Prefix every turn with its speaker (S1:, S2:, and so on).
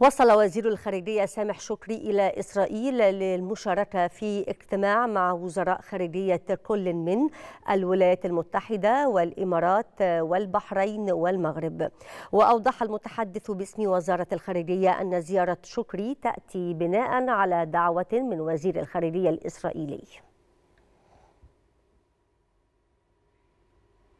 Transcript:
S1: وصل وزير الخارجية سامح شكري إلى إسرائيل للمشاركة في اجتماع مع وزراء خارجية كل من الولايات المتحدة والإمارات والبحرين والمغرب وأوضح المتحدث باسم وزارة الخارجية أن زيارة شكري تأتي بناء على دعوة من وزير الخارجية الإسرائيلي